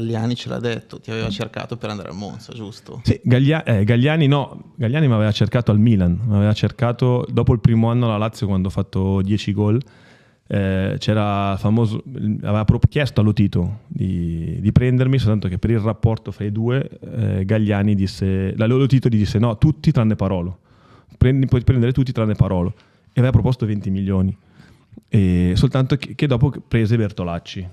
Gagliani ce l'ha detto, ti aveva cercato per andare a Monza, giusto? Sì, Gaglia- eh, Gagliani no, Gagliani mi aveva cercato al Milan, mi aveva cercato dopo il primo anno alla Lazio quando ho fatto 10 gol, eh, c'era famoso, aveva chiesto allo Tito di, di, prendermi, soltanto che per il rapporto fra i due eh, Gagliani disse, l'allo Tito gli disse no, tutti tranne Parolo, Prendi, puoi prendere tutti tranne Parolo e aveva proposto 20 milioni, e soltanto che, che dopo prese Bertolacci